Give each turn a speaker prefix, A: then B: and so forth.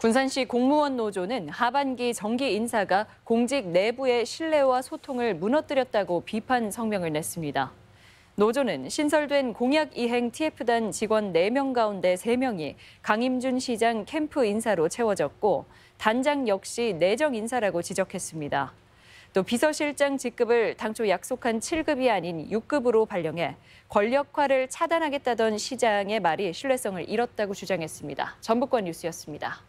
A: 군산시 공무원 노조는 하반기 정기 인사가 공직 내부의 신뢰와 소통을 무너뜨렸다고 비판 성명을 냈습니다. 노조는 신설된 공약 이행 TF단 직원 4명 가운데 3명이 강임준 시장 캠프 인사로 채워졌고 단장 역시 내정 인사라고 지적했습니다. 또 비서실장 직급을 당초 약속한 7급이 아닌 6급으로 발령해 권력화를 차단하겠다던 시장의 말이 신뢰성을 잃었다고 주장했습니다. 전북권 뉴스였습니다.